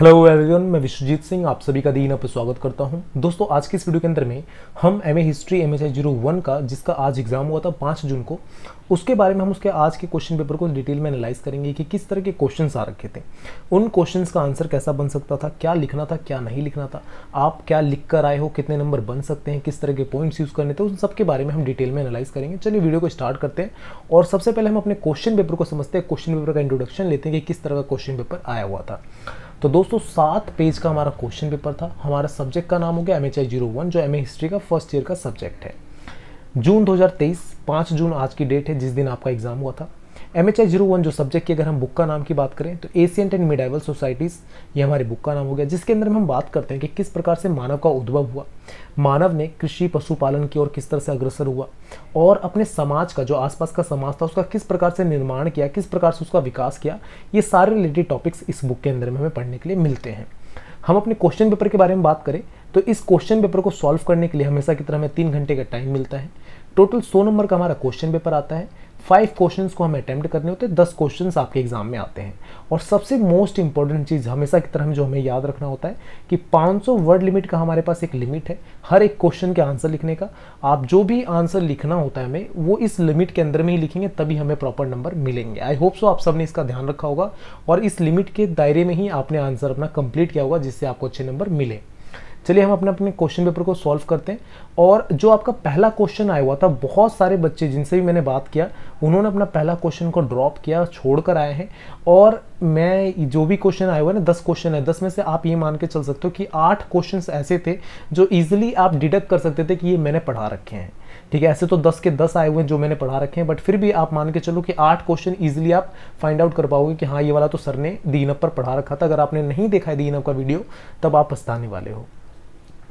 hello everyone मैं विश्वजीत सिंह आप सभी का दीन पर स्वागत करता हूं दोस्तों आज की इस वीडियो के अंदर में हम M A history M S I zero one का जिसका आज एग्जाम हुआ था पाँच जून को उसके बारे में हम उसके आज के क्वेश्चन पेपर को डिटेल में एनालाइज करेंगे कि किस तरह के क्वेश्चंस आ रखे थे उन क्वेश्चंस का आंसर कैसा बन सकता था क्या लिखना था क्या नहीं लिखना था आप क्या लिख कर आए हो कितने नंबर बन सकते हैं किस तरह के पॉइंट्स यूज़ करने थे उन सब के बारे में हम डिटेल में एनालाइज करेंगे चलिए वीडियो को स्टार्ट करते हैं और सबसे पहले हम अपने क्वेश्चन पेपर को समझते हैं क्वेश्चन पेपर का इंट्रोडक्शन लेते हैं कि किस तरह का क्वेश्चन पेपर आया हुआ था तो दोस्तों सात पेज का हमारा क्वेश्चन पेपर था हमारा सब्जेक्ट का नाम हो गया M H I zero one जो एम ए हिस्ट्री का फर्स्ट ईयर का सब्जेक्ट है जून 2023 5 जून आज की डेट है जिस दिन आपका एग्जाम हुआ था M H I zero one जो सब्जेक्ट की अगर हम बुक का नाम की बात करें तो एशियंट एंड मिडाइवल सोसाइटीज़ ये हमारे बुक का नाम हो गया जिसके अंदर हम बात करते हैं कि किस प्रकार से मानव का उद्भव हुआ मानव ने कृषि पशुपालन की ओर किस तरह से अग्रसर हुआ और अपने समाज का जो आसपास का समाज था उसका किस प्रकार से निर्माण किया किस प्रकार से उसका विकास किया ये सारे रिलेटेड टॉपिक्स इस बुक के अंदर में हमें पढ़ने के लिए मिलते हैं हम अपने क्वेश्चन पेपर के बारे में बात करें तो इस क्वेश्चन पेपर को सॉल्व करने के लिए हमेशा की तरह हमें तीन घंटे का टाइम मिलता है टोटल सौ नंबर का हमारा क्वेश्चन पेपर आता है फाइव क्वेश्चंस को हमें अटैम्प्ट करने होते हैं दस क्वेश्चंस आपके एग्जाम में आते हैं और सबसे मोस्ट इंपॉर्टेंट चीज़ हमेशा की तरह जो हमें याद रखना होता है कि 500 वर्ड लिमिट का हमारे पास एक लिमिट है हर एक क्वेश्चन के आंसर लिखने का आप जो भी आंसर लिखना होता है हमें वो इस लिमिट के अंदर में ही लिखेंगे तभी हमें प्रॉपर नंबर मिलेंगे आई होप सो आप सबने इसका ध्यान रखा होगा और इस लिमिट के दायरे में ही आपने आंसर अपना कंप्लीट किया होगा जिससे आपको अच्छे नंबर मिले चलिए हम अपने अपने क्वेश्चन पेपर को सॉल्व करते हैं और जो आपका पहला क्वेश्चन आया हुआ था बहुत सारे बच्चे जिनसे भी मैंने बात किया उन्होंने अपना पहला क्वेश्चन को ड्रॉप किया छोड़कर आए हैं और मैं जो भी क्वेश्चन आया हुआ है ना दस क्वेश्चन है दस में से आप ये मान के चल सकते हो कि आठ क्वेश्चन ऐसे थे जो ईजिली आप डिडक्ट कर सकते थे कि ये मैंने पढ़ा रखे हैं ठीक है ऐसे तो दस के दस आए हुए हैं जो मैंने पढ़ा रखे हैं बट फिर भी आप मान के चलो कि आठ क्वेश्चन ईजिली आप फाइंड आउट कर पाओगे कि हाँ ये वाला तो सर ने दीनअप पर पढ़ा रखा था अगर आपने नहीं देखा है दीनअप का वीडियो तब आप पछताने वाले हो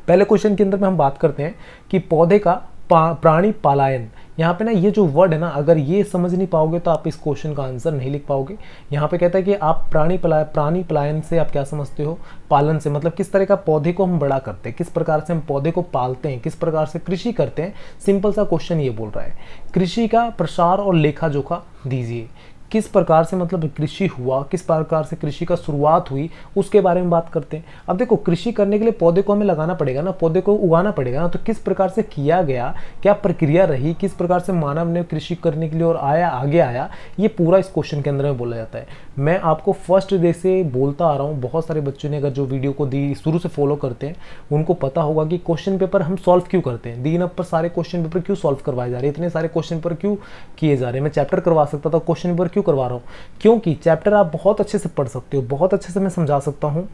पहले क्वेश्चन के अंदर में हम बात करते हैं कि पौधे का पा, प्राणी पालायन यहाँ पे ना ये जो वर्ड है ना अगर ये समझ नहीं पाओगे तो आप इस क्वेश्चन का आंसर नहीं लिख पाओगे यहाँ पे कहता है कि आप प्राणी पलाय प्राणी पलायन से आप क्या समझते हो पालन से मतलब किस तरह का पौधे को हम बड़ा करते हैं किस प्रकार से हम पौधे को पालते हैं किस प्रकार से कृषि करते हैं सिंपल सा क्वेश्चन ये बोल रहा है कृषि का प्रसार और लेखा जोखा दीजिए किस प्रकार से मतलब कृषि हुआ किस प्रकार से कृषि का शुरुआत हुई उसके बारे में बात करते हैं अब देखो कृषि करने के लिए पौधे को हमें लगाना पड़ेगा ना पौधे को उगाना पड़ेगा ना तो किस प्रकार से किया गया क्या प्रक्रिया रही किस प्रकार से मानव ने कृषि करने के लिए और आया आगे आया ये पूरा इस क्वेश्चन के अंदर में बोला जाता है मैं आपको फर्स्ट डे से बोलता आ रहा हूँ बहुत सारे बच्चों ने अगर जो वीडियो को दी शुरू से फॉलो करते हैं उनको पता होगा कि क्वेश्चन पेपर हम सॉल्व क्यों करते हैं दिन अप पर सारे क्वेश्चन पेपर क्यों सॉल्व करवाए जा रहे हैं इतने सारे क्वेश्चन पेपर क्यों किए जा रहे हैं मैं चैप्टर करवा सकता था क्वेश्चन पेपर क्यों करवा रहा हूँ क्योंकि चैप्टर आप बहुत अच्छे से पढ़ सकते हो बहुत अच्छे से मैं समझा सकता हूँ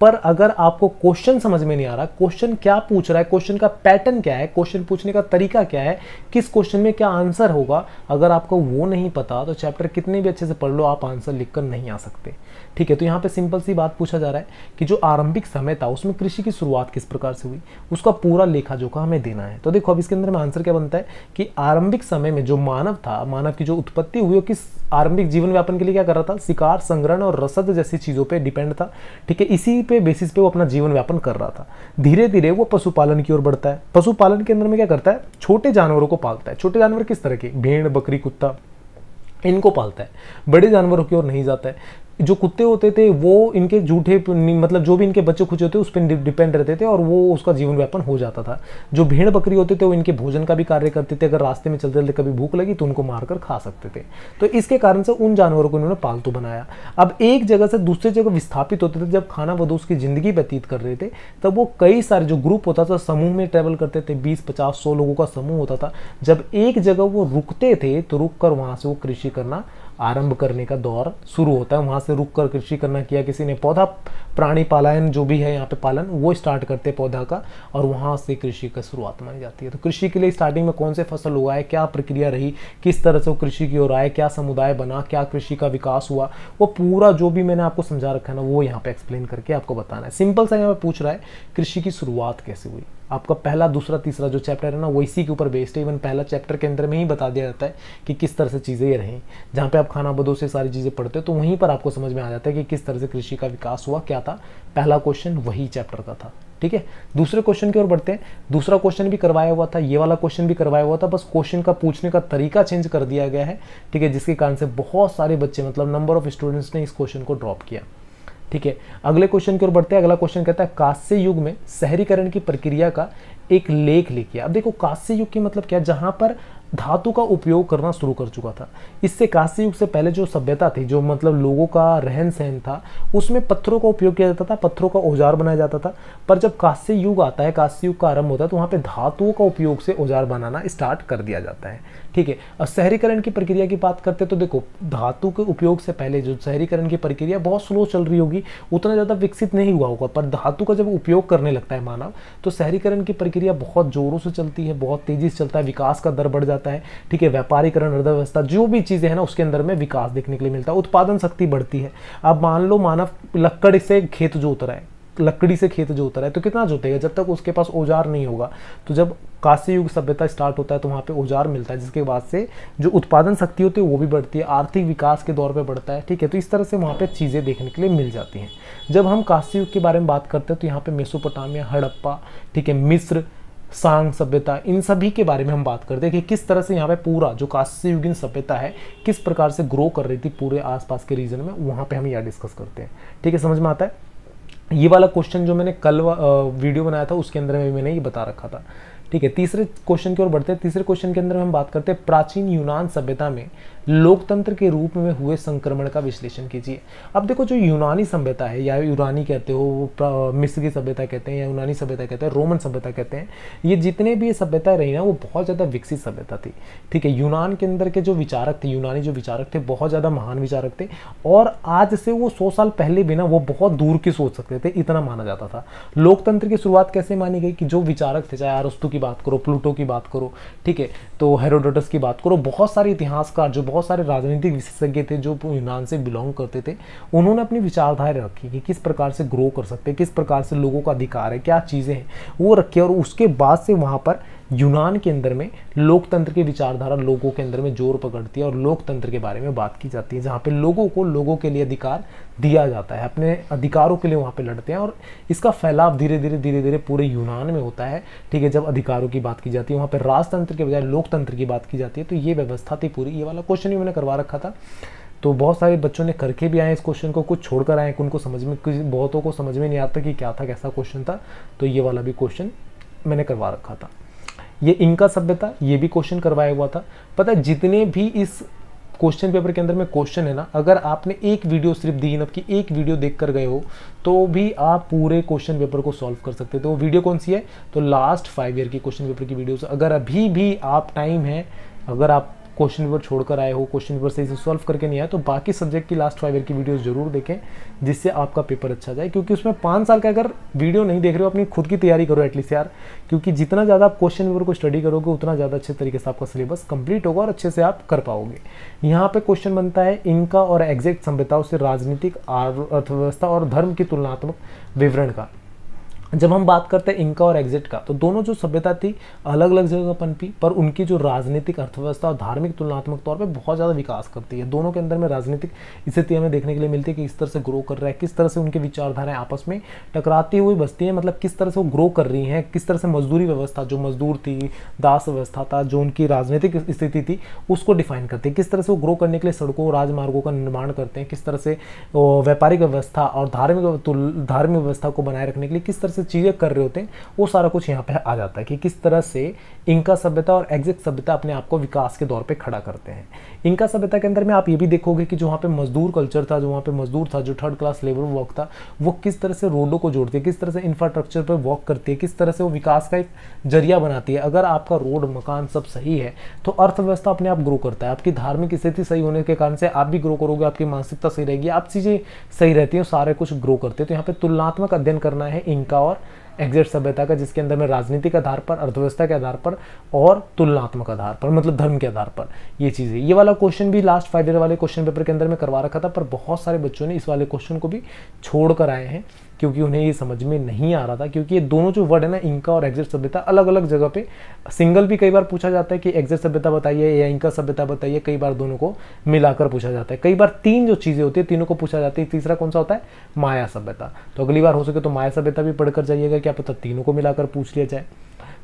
पर अगर आपको क्वेश्चन समझ में नहीं आ रहा क्वेश्चन क्या पूछ रहा है क्वेश्चन का पैटर्न क्या है क्वेश्चन पूछने का तरीका क्या है किस क्वेश्चन में क्या आंसर होगा अगर आपको वो नहीं पता तो चैप्टर कितने भी अच्छे से पढ़ लो आप आंसर लिख कर नहीं आ सकते ठीक है तो यहाँ पे सिंपल सी बात पूछा जा रहा है कि जो आरंभिक समय था उसमें कृषि की शुरुआत किस प्रकार से हुई उसका पूरा लेखा जोखा हमें देना है तो देखो अब इसके अंदर में आंसर क्या बनता है कि आरंभिक समय में जो मानव था मानव की जो उत्पत्ति हुई किस आरंभिक जीवन व्यापन के लिए क्या कर रहा था शिकार संग्रहण और रसद जैसी चीज़ों पर डिपेंड था ठीक है इसी पे बेसिस पे वो अपना जीवन व्यापन कर रहा था धीरे धीरे वो पशुपालन की ओर बढ़ता है पशुपालन के अंदर में क्या करता है छोटे जानवरों को पालता है छोटे जानवर किस तरह के भेड़ बकरी कुत्ता इनको पालता है बड़े जानवरों की ओर नहीं जाता है जो कुत्ते होते थे वो इनके जूठे मतलब जो भी इनके बच्चे खुचे होते उस पर डिपेंड रहते थे और वो उसका जीवन व्यापन हो जाता था जो भेड़ बकरी होते थे वो इनके भोजन का भी कार्य करते थे अगर रास्ते में चलते चलते कभी भूख लगी तो उनको मारकर खा सकते थे तो इसके कारण से उन जानवरों को इन्होंने पालतू बनाया अब एक जगह से दूसरी जगह विस्थापित होते थे जब खाना वधू उसकी ज़िंदगी व्यतीत कर रहे थे तब वो कई सारे जो ग्रुप होता था समूह में ट्रेवल करते थे बीस पचास सौ लोगों का समूह होता था जब एक जगह वो रुकते थे तो रुक कर वहाँ से वो कृषि करना आरंभ करने का दौर शुरू होता है वहाँ से रुक कर कृषि करना किया किसी ने पौधा प्राणी पालन जो भी है यहाँ पे पालन वो स्टार्ट करते हैं पौधा का और वहाँ से कृषि का शुरुआत मानी जाती है तो कृषि के लिए स्टार्टिंग में कौन से फसल उगाए क्या प्रक्रिया रही किस तरह से वो कृषि की ओर आए क्या समुदाय बना क्या कृषि का विकास हुआ वो पूरा जो भी मैंने आपको समझा रखा है ना वो यहाँ पर एक्सप्लेन करके आपको बताना है सिंपल सा यहाँ पर पूछ रहा है कृषि की शुरुआत कैसे हुई आपका पहला दूसरा तीसरा जो चैप्टर है ना वो इसी के ऊपर बेस्ड है इवन पहला चैप्टर के अंदर में ही बता दिया जाता है कि किस तरह से चीज़ें ये रहें जहाँ पे आप खाना बदो से सारी चीज़ें पढ़ते हो तो वहीं पर आपको समझ में आ जाता है कि किस तरह से कृषि का विकास हुआ क्या था पहला क्वेश्चन वही चैप्टर का था ठीक है दूसरे क्वेश्चन की ओर बढ़ते हैं दूसरा क्वेश्चन भी करवाया हुआ था ये वाला क्वेश्चन भी करवाया हुआ था बस क्वेश्चन का पूछने का तरीका चेंज कर दिया गया है ठीक है जिसके कारण से बहुत सारे बच्चे मतलब नंबर ऑफ स्टूडेंट्स ने इस क्वेश्चन को ड्रॉप किया ठीक है अगले क्वेश्चन की ओर बढ़ते हैं अगला क्वेश्चन कहता है कांस्य युग में शहरीकरण की प्रक्रिया का एक लेख लिखिए अब देखो कांस्य युग की मतलब क्या जहां पर धातु का उपयोग करना शुरू कर चुका था इससे कांस्य युग से पहले जो सभ्यता थी जो मतलब लोगों का रहन सहन था उसमें पत्थरों का उपयोग किया जाता था पत्थरों का औजार बनाया जाता था पर जब कांस्य युग आता है कांस्य युग का आरंभ होता है तो वहाँ पे धातुओं का उपयोग से औजार बनाना स्टार्ट कर दिया जाता है ठीक है अब शहरीकरण की प्रक्रिया की बात करते तो देखो धातु के उपयोग से पहले जो शहरीकरण की प्रक्रिया बहुत स्लो चल रही होगी उतना ज़्यादा विकसित नहीं हुआ होगा पर धातु का जब उपयोग करने लगता है मानव तो शहरीकरण की प्रक्रिया बहुत ज़ोरों से चलती है बहुत तेज़ी से चलता है विकास का दर बढ़ जाता है ठीक है व्यापारीकरण अर्थव्यवस्था जो भी चीज़ें हैं ना उसके अंदर में विकास देखने के लिए मिलता है उत्पादन शक्ति बढ़ती है अब मान लो मानव लक्कड़ से खेत जोत रहा है लकड़ी से खेत जोत रहा है तो कितना जोतेगा जब तक उसके पास औजार नहीं होगा तो जब काशी युग सभ्यता स्टार्ट होता है तो वहाँ पे औजार मिलता है जिसके बाद से जो उत्पादन शक्ति होती है वो भी बढ़ती है आर्थिक विकास के दौर पर बढ़ता है ठीक है तो इस तरह से वहाँ पर चीज़ें देखने के लिए मिल जाती हैं जब हम काशी युग के बारे में बात करते हैं तो यहाँ पर मेसोपोटामिया हड़प्पा ठीक है मिस्र सांग सभ्यता इन सभी के बारे में हम बात करते हैं कि किस तरह से यहाँ पे पूरा जो काश्य युगिन सभ्यता है किस प्रकार से ग्रो कर रही थी पूरे आसपास के रीजन में वहाँ पे हम यह डिस्कस करते हैं ठीक है समझ में आता है ये वाला क्वेश्चन जो मैंने कल वीडियो बनाया था उसके अंदर में मैंने ये बता रखा था ठीक है तीसरे क्वेश्चन की ओर बढ़ते हैं तीसरे क्वेश्चन के अंदर हम बात करते हैं प्राचीन यूनान सभ्यता में लोकतंत्र के रूप में हुए संक्रमण का विश्लेषण कीजिए अब देखो जो यूनानी सभ्यता है या यूनानी कहते हो मिस्र सभ्यता कहते हैं या यूनानी सभ्यता कहते हैं रोमन सभ्यता कहते हैं ये जितने भी ये सभ्यता रही ना वो बहुत ज़्यादा विकसित सभ्यता थी ठीक है यूनान के अंदर के जो विचारक थे यूनानी जो विचारक थे बहुत ज़्यादा महान विचारक थे और आज से वो सौ साल पहले भी ना वो बहुत दूर की सोच सकते थे इतना माना जाता था लोकतंत्र की शुरुआत कैसे मानी गई कि जो विचारक थे चाहे अरस्तु की बात करो प्लूटो की बात करो ठीक है तो हेरोडोटस की बात करो बहुत सारे इतिहासकार जो बहुत बहुत सारे राजनीतिक विशेषज्ञ थे जो यूनान से बिलोंग करते थे उन्होंने अपनी विचारधारा रखी कि किस प्रकार से ग्रो कर सकते हैं किस प्रकार से लोगों का अधिकार है क्या चीज़ें हैं वो रखी और उसके बाद से वहाँ पर यूनान के अंदर में लोकतंत्र की विचारधारा लोगों के अंदर में जोर पकड़ती है और लोकतंत्र के बारे में बात की जाती है जहाँ पे लोगों को लोगों के लिए अधिकार दिया जाता है अपने अधिकारों के लिए वहाँ पे लड़ते हैं और इसका फैलाव धीरे धीरे धीरे धीरे पूरे यूनान में होता है ठीक है जब अधिकारों की बात की जाती है वहाँ पर राजतंत्र के बजाय लोकतंत्र की बात की जाती है तो ये व्यवस्था थी पूरी ये वाला क्वेश्चन ही मैंने करवा रखा था तो बहुत सारे बच्चों ने करके भी आए इस क्वेश्चन को कुछ छोड़कर आए उनको समझ में कुछ बहुतों को समझ में नहीं आता कि क्या था कैसा क्वेश्चन था तो ये वाला भी क्वेश्चन मैंने करवा रखा था ये इनका सभ्यता ये भी क्वेश्चन करवाया हुआ था पता है जितने भी इस क्वेश्चन पेपर के अंदर में क्वेश्चन है ना अगर आपने एक वीडियो सिर्फ दी नब की एक वीडियो देख कर गए हो तो भी आप पूरे क्वेश्चन पेपर को सॉल्व कर सकते तो वो वीडियो कौन सी है तो लास्ट फाइव ईयर की क्वेश्चन पेपर की वीडियो अगर अभी भी आप टाइम है अगर आप क्वेश्चन पेपर छोड़कर आए हो क्वेश्चन पेपर सही से सॉल्व करके नहीं आए तो बाकी सब्जेक्ट की लास्ट फाइव ईयर की वीडियोस जरूर देखें जिससे आपका पेपर अच्छा जाए क्योंकि उसमें पाँच साल का अगर वीडियो नहीं देख रहे हो अपनी खुद की तैयारी करो एटलीस्ट यार क्योंकि जितना ज़्यादा आप क्वेश्चन पेपर को स्टडी करोगे उतना ज़्यादा अच्छे तरीके से आपका सिलेबस कंप्लीट होगा और अच्छे से आप कर पाओगे यहाँ पर क्वेश्चन बनता है इनका और एग्जैक्ट सभ्यताओं से राजनीतिक अर्थव्यवस्था और धर्म की तुलनात्मक विवरण का जब हम बात करते हैं इनका और एग्जिट का तो दोनों जो सभ्यता थी अलग अलग जगह पनपी पर उनकी जो राजनीतिक अर्थव्यवस्था और धार्मिक तुलनात्मक तौर पे बहुत ज़्यादा विकास करती है दोनों के अंदर में राजनीतिक स्थिति हमें देखने के लिए मिलती है कि किस तरह से ग्रो कर रहा है किस तरह से उनकी विचारधाराएं आपस में टकराती हुई बस्ती हैं मतलब किस तरह से वो ग्रो कर रही हैं किस तरह से मजदूरी व्यवस्था जो मजदूर थी दास व्यवस्था था जो उनकी राजनीतिक स्थिति थी उसको डिफाइन करती है किस तरह से वो ग्रो करने के लिए सड़कों राजमार्गों का निर्माण करते हैं किस तरह से व्यापारिक व्यवस्था और धार्मिक धार्मिक व्यवस्था को बनाए रखने के लिए किस तरह से चीज़ें कर रहे होते हैं वो सारा कुछ यहाँ पे आ जाता है कि किस तरह से इनका सभ्यता और एग्जिट सभ्यता अपने आप को विकास के दौर पे खड़ा करते हैं इनका सभ्यता के अंदर में आप ये भी देखोगे कि जो वहाँ पर मजदूर कल्चर था जो वहाँ पर मजदूर था जो थर्ड क्लास लेबर वर्क था वो किस तरह से रोडों को जोड़ती है किस तरह से इंफ्रास्ट्रक्चर पर वॉक करती है किस तरह से वो विकास का एक जरिया बनाती है अगर आपका रोड मकान सब सही है तो अर्थव्यवस्था अपने आप ग्रो करता है आपकी धार्मिक स्थिति सही होने के कारण से आप भी ग्रो करोगे आपकी मानसिकता सही रहेगी आप चीज़ें सही रहती हैं सारे कुछ ग्रो करते हैं तो यहाँ पे तुलनात्मक अध्ययन करना है इनका और एग्जैक्ट सभ्यता का जिसके अंदर में राजनीतिक आधार पर अर्थव्यवस्था के आधार पर और तुलनात्मक आधार पर मतलब धर्म के आधार पर ये चीज़ें ये वाला क्वेश्चन भी लास्ट फाइव ईयर वाले क्वेश्चन पेपर के अंदर में करवा रखा था पर बहुत सारे बच्चों ने इस वाले क्वेश्चन को भी छोड़ कर आए हैं क्योंकि उन्हें ये समझ में नहीं आ रहा था क्योंकि ये दोनों जो वर्ड है ना इंका और एग्जिट सभ्यता अलग अलग जगह पे सिंगल भी कई बार पूछा जाता है कि एग्जिट सभ्यता बताइए या इंका सभ्यता बताइए कई बार दोनों को मिलाकर पूछा जाता है कई बार तीन जो चीज़ें होती है तीनों को पूछा जाता है तीसरा कौन सा होता है माया सभ्यता तो अगली बार हो सके तो माया सभ्यता भी पढ़कर जाइएगा क्या पता तीनों को मिलाकर पूछ लिया जाए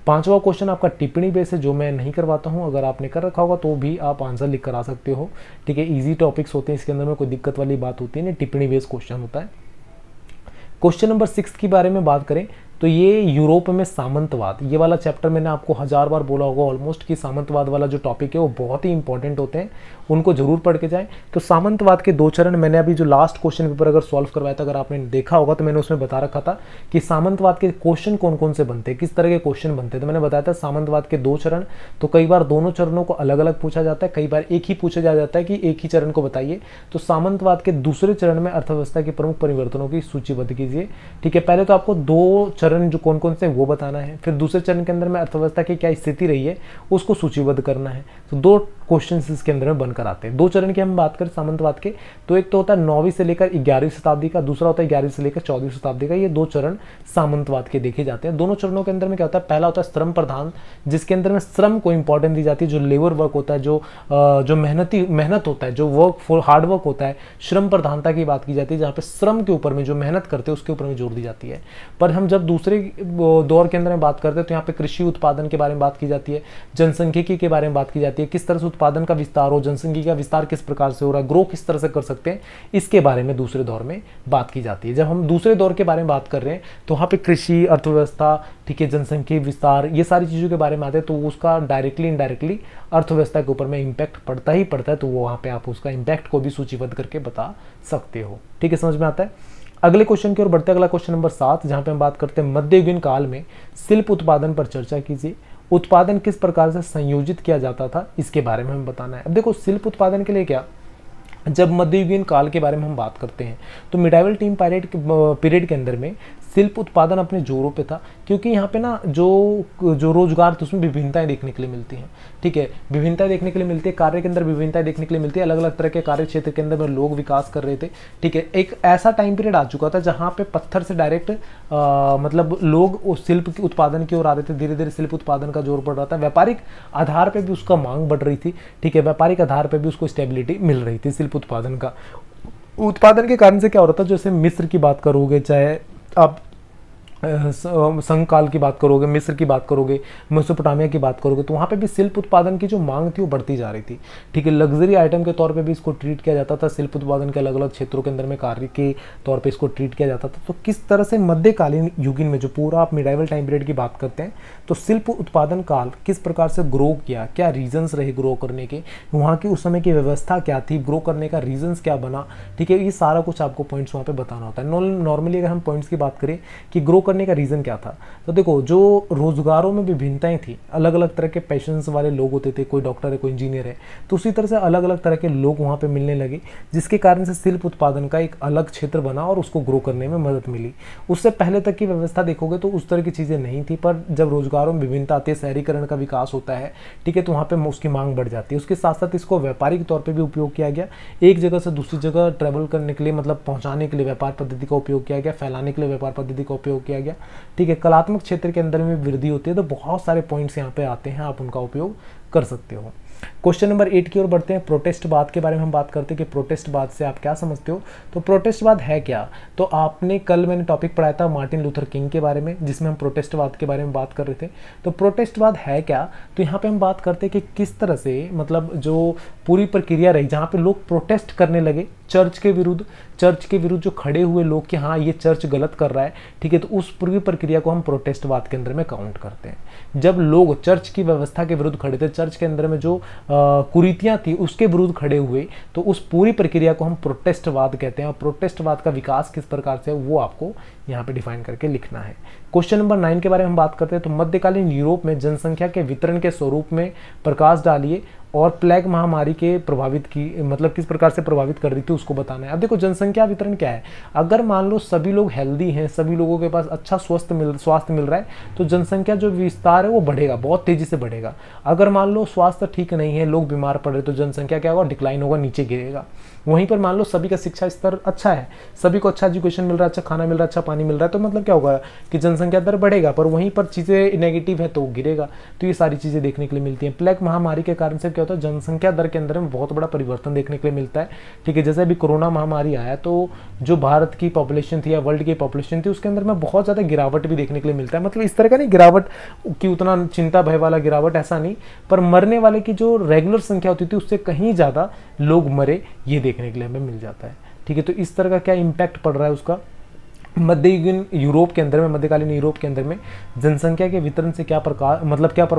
पांचवा क्वेश्चन आपका टिप्पणी बेस है जो मैं नहीं करवाता हूँ अगर आपने कर रखा होगा तो भी आप आंसर लिख कर आ सकते हो ठीक है इजी टॉपिक्स होते हैं इसके अंदर में कोई दिक्कत वाली बात होती है नहीं टिप्पणी बेस क्वेश्चन होता है क्वेश्चन नंबर सिक्स के बारे में बात करें तो ये यूरोप में सामंतवाद ये वाला चैप्टर मैंने आपको हज़ार बार बोला होगा ऑलमोस्ट कि सामंतवाद वाला जो टॉपिक है वो बहुत ही इंपॉर्टेंट होते हैं उनको ज़रूर पढ़ के जाएं तो सामंतवाद के दो चरण मैंने अभी जो लास्ट क्वेश्चन पेपर अगर सॉल्व करवाया था अगर आपने देखा होगा तो मैंने उसमें बता रखा था कि सामंतवाद के क्वेश्चन कौन कौन से बनते हैं किस तरह के क्वेश्चन बनते हैं तो मैंने बताया था सामंतवाद के दो चरण तो कई बार दोनों चरणों को अलग अलग पूछा जाता है कई बार एक ही पूछा जा जाता है कि एक ही चरण को बताइए तो सामंतवाद के दूसरे चरण में अर्थव्यवस्था के प्रमुख परिवर्तनों की सूचीबद्ध कीजिए ठीक है पहले तो आपको दो चरण चरण जो कौन कौन से हैं वो बताना है फिर दूसरे चरण के अंदर में अर्थव्यवस्था की क्या स्थिति रही है उसको सूचीबद्ध करना है तो दो क्वेश्चन इसके अंदर में बनकर आते हैं दो चरण की हम बात करें सामंतवाद के तो एक तो होता है नौवीं से लेकर ग्यारहवीं शताब्दी का दूसरा होता है ग्यारहवीं से लेकर चौदहवीं शताब्दी का ये दो चरण सामंतवाद के देखे जाते हैं दोनों चरणों के अंदर में क्या होता है पहला होता है श्रम प्रधान जिसके अंदर में श्रम को इंपॉर्टेंस दी जाती है जो लेबर वर्क होता है जो जो मेहनती मेहनत होता है जो वर्क फॉर हार्ड वर्क होता है श्रम प्रधानता की बात की जाती है जहाँ पर श्रम के ऊपर में जो मेहनत करते हैं उसके ऊपर में जोर दी जाती है पर हम जब दूसरे दौर के अंदर में बात करते हैं तो यहाँ पे कृषि उत्पादन के बारे में बात की जाती है जनसंख्यिकी के बारे में बात की जाती है किस तरह से उत्पादन का विस्तार हो जनसंख्या का विस्तार किस प्रकार से हो रहा है ग्रो किस तरह से कर सकते हैं इसके बारे में दूसरे दौर में बात की जाती है जब हम दूसरे दौर के बारे में बात कर रहे हैं तो वहाँ पर कृषि अर्थव्यवस्था ठीक है जनसंख्या विस्तार ये सारी चीज़ों के बारे में आते हैं तो उसका डायरेक्टली इनडायरेक्टली अर्थव्यवस्था के ऊपर में इम्पैक्ट पड़ता ही पड़ता है तो वहाँ पर आप उसका इम्पैक्ट को भी सूचीबद्ध करके बता सकते हो ठीक है समझ में आता है अगले क्वेश्चन की ओर बढ़ते अगला क्वेश्चन नंबर सात जहां पे हम बात करते हैं मध्ययुगीन काल में शिल्प उत्पादन पर चर्चा कीजिए उत्पादन किस प्रकार से संयोजित किया जाता था इसके बारे में हमें बताना है अब देखो शिल्प उत्पादन के लिए क्या जब मध्ययुगीन काल के बारे में हम बात करते हैं तो मिडाइवल टीम पायरेट पीरियड के अंदर में शिल्प उत्पादन अपने जोरों पे था क्योंकि यहाँ पे ना जो जो रोजगार थे उसमें विभिन्नताएं देखने के लिए मिलती हैं ठीक है विभिन्नताएं देखने के लिए मिलती है कार्य के अंदर विभिन्नताएं देखने के लिए मिलती है अलग अलग तरह के कार्य क्षेत्र के अंदर में लोग विकास कर रहे थे ठीक है एक ऐसा टाइम पीरियड आ चुका था जहाँ पे पत्थर से डायरेक्ट मतलब लोग उस शिल्प के उत्पादन की ओर आ रहे थे धीरे धीरे शिल्प उत्पादन का जोर पड़ रहा था व्यापारिक आधार पर भी उसका मांग बढ़ रही थी ठीक है व्यापारिक आधार पर भी उसको स्टेबिलिटी मिल रही थी शिल्प उत्पादन का उत्पादन के कारण से क्या हो रहा था जैसे मिस्र की बात करोगे चाहे आप संघ काल की बात करोगे मिस्र की बात करोगे मेसोपोटामिया की बात करोगे तो वहाँ पे भी शिल्प उत्पादन की जो मांग थी वो बढ़ती जा रही थी ठीक है लग्जरी आइटम के तौर पे भी इसको ट्रीट किया जाता था शिल्प उत्पादन के अलग अलग क्षेत्रों के अंदर में कार्य के तौर पे इसको ट्रीट किया जाता था तो किस तरह से मध्यकालीन युगिन में जो पूरा आप मिडाइवल टाइम पीरियड की बात करते हैं तो शिल्प उत्पादन काल किस प्रकार से ग्रो किया क्या रीजंस रहे ग्रो करने के वहाँ की उस समय की व्यवस्था क्या थी ग्रो करने का रीजंस क्या बना ठीक है ये सारा कुछ आपको पॉइंट्स वहाँ पर बताना होता है नॉर्मली अगर हम पॉइंट्स की बात करें कि ग्रो करने का रीज़न क्या था तो देखो जो रोज़गारों में विभिन्नताएँ थी अलग अलग तरह के पैशंस वाले लोग होते थे कोई डॉक्टर है कोई इंजीनियर है तो उसी तरह से अलग अलग तरह के लोग वहाँ पर मिलने लगे जिसके कारण से शिल्प उत्पादन का एक अलग क्षेत्र बना और उसको ग्रो करने में मदद मिली उससे पहले तक की व्यवस्था देखोगे तो उस तरह की चीज़ें नहीं थी पर जब रोजगार रोजगारों में विभिन्नता आती है शहरीकरण का विकास होता है ठीक है तो वहाँ पर उसकी मांग बढ़ जाती है उसके साथ साथ इसको व्यापारिक तौर पर भी उपयोग किया गया एक जगह से दूसरी जगह ट्रेवल करने के लिए मतलब पहुँचाने के लिए व्यापार पद्धति का उपयोग किया गया फैलाने के लिए व्यापार पद्धति का उपयोग किया गया ठीक है कलात्मक क्षेत्र के अंदर में वृद्धि होती है तो बहुत सारे पॉइंट्स यहाँ पर आते हैं आप उनका उपयोग कर सकते हो क्वेश्चन नंबर एट की ओर बढ़ते हैं प्रोटेस्टवाद के बारे में हम बात करते हैं कि प्रोटेस्ट बाद से आप क्या समझते हो तो प्रोटेस्टवाद है क्या तो आपने कल मैंने टॉपिक पढ़ाया था मार्टिन लूथर किंग के बारे में जिसमें हम प्रोटेस्टवाद के बारे में बात कर रहे थे तो प्रोटेस्टवाद है क्या तो यहाँ पर हम बात करते हैं कि किस तरह से मतलब जो पूरी प्रक्रिया रही जहाँ पर लोग प्रोटेस्ट करने लगे चर्च के विरुद्ध चर्च के विरुद्ध जो खड़े हुए लोग कि हाँ ये चर्च गलत कर रहा है ठीक है तो उस पूर्वी प्रक्रिया को हम प्रोटेस्टवाद के अंदर में काउंट करते हैं जब लोग चर्च की व्यवस्था के विरुद्ध खड़े थे चर्च के अंदर में जो कुरीतियाँ थी उसके विरुद्ध खड़े हुए तो उस पूरी प्रक्रिया को हम प्रोटेस्टवाद कहते हैं और प्रोटेस्टवाद का विकास किस प्रकार से है वो आपको यहाँ पर डिफाइन करके लिखना है क्वेश्चन नंबर नाइन के बारे में हम बात करते हैं तो मध्यकालीन यूरोप में जनसंख्या के वितरण के स्वरूप में प्रकाश डालिए और प्लेग महामारी के प्रभावित की मतलब किस प्रकार से प्रभावित कर रही थी उसको बताना है अब देखो जनसंख्या वितरण क्या है अगर मान लो सभी लोग हेल्दी हैं सभी लोगों के पास अच्छा स्वस्थ मिल स्वास्थ्य मिल रहा है तो जनसंख्या जो विस्तार है वो बढ़ेगा बहुत तेज़ी से बढ़ेगा अगर मान लो स्वास्थ्य ठीक नहीं है लोग बीमार पड़ रहे तो जनसंख्या क्या होगा डिक्लाइन होगा नीचे गिरेगा वहीं पर मान लो सभी का शिक्षा स्तर अच्छा है सभी को अच्छा एजुकेशन मिल रहा है अच्छा खाना मिल रहा है अच्छा पानी मिल रहा है तो मतलब क्या होगा कि जनसंख्या दर बढ़ेगा पर वहीं पर चीज़ें नेगेटिव है तो गिरेगा तो ये सारी चीज़ें देखने के लिए मिलती हैं प्लेग महामारी के कारण से क्या होता है जनसंख्या दर के अंदर में बहुत बड़ा परिवर्तन देखने के लिए मिलता है ठीक है जैसे अभी कोरोना महामारी आया तो जो भारत की पॉपुलेशन थी या वर्ल्ड की पॉपुलेशन थी उसके अंदर में बहुत ज़्यादा गिरावट भी देखने के लिए मिलता है मतलब इस तरह का नहीं गिरावट की उतना चिंता भय वाला गिरावट ऐसा नहीं पर मरने वाले की जो रेगुलर संख्या होती थी उससे कहीं ज़्यादा लोग मरे ये देख देखने के लिए हमें मिल जाता है ठीक है तो इस तरह का क्या इम्पैक्ट पड़ रहा है उसका मध्ययुगीन यूरोप के अंदर में मध्यकालीन यूरोप के अंदर में जनसंख्या के वितरण से क्या प्रकार मतलब क्या पर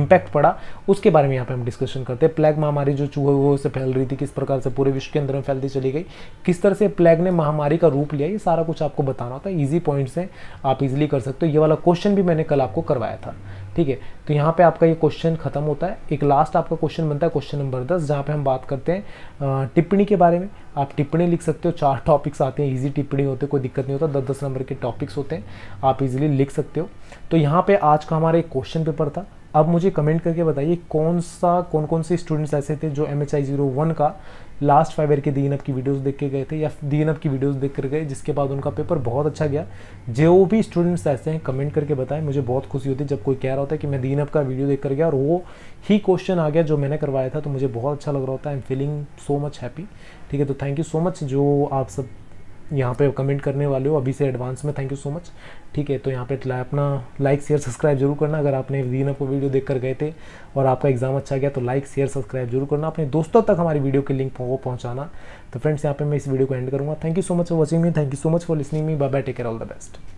इम्पैक्ट पड़ा उसके बारे में यहाँ पे हम डिस्कशन करते हैं प्लेग महामारी जो चूहे वो से फैल रही थी किस प्रकार से पूरे विश्व के अंदर में फैलती चली गई किस तरह से प्लेग ने महामारी का रूप लिया ये सारा कुछ आपको बताना होता है ईजी पॉइंट्स हैं आप इजिली कर सकते हो ये वाला क्वेश्चन भी मैंने कल आपको करवाया था ठीक है तो यहाँ पे आपका ये क्वेश्चन खत्म होता है एक लास्ट आपका क्वेश्चन बनता है क्वेश्चन नंबर दस जहाँ पे हम बात करते हैं टिप्पणी के बारे में आप टिप्पणी लिख सकते हो चार टॉपिक्स आते हैं इजी टिप्पणी होते कोई दिक्कत नहीं होता दस दस नंबर के टॉपिक्स होते हैं आप इजीली लिख सकते हो तो यहाँ पर आज का हमारा एक क्वेश्चन पेपर था अब मुझे कमेंट करके बताइए कौन सा कौन कौन से स्टूडेंट्स ऐसे थे जो M H I zero one का लास्ट फाइव ईयर के अप की वीडियोस देख के गए थे या अप की वीडियोस देख कर गए जिसके बाद उनका पेपर बहुत अच्छा गया जो भी स्टूडेंट्स ऐसे हैं कमेंट करके बताएं मुझे बहुत खुशी होती है जब कोई कह रहा होता है कि मैं अप का वीडियो देख कर गया और वो ही क्वेश्चन आ गया जो मैंने करवाया था तो मुझे बहुत अच्छा लग रहा होता है I am feeling so much happy ठीक है तो थैंक यू सो मच जो आप सब यहाँ पे कमेंट करने वाले हो अभी से एडवांस में थैंक यू सो मच ठीक है तो यहाँ पे अपना लाइक शेयर सब्सक्राइब जरूर करना अगर आपने रीना को वीडियो देख गए थे और आपका एग्जाम अच्छा गया तो लाइक शेयर सब्सक्राइब जरूर करना अपने दोस्तों तक हमारी वीडियो के लिंक को पहुँचाना तो फ्रेंड्स यहाँ पर मैं इस वीडियो को एंड करूँगा thank you so much for watching me thank you so much for listening me bye take all the best